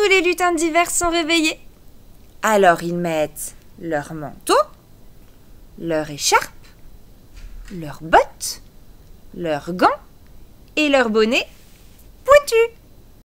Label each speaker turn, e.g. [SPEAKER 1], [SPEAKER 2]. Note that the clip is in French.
[SPEAKER 1] tous les lutins divers sont réveillés. Alors ils mettent leur manteau, leur écharpe, leurs bottes, leurs gants et leur bonnet
[SPEAKER 2] pointu.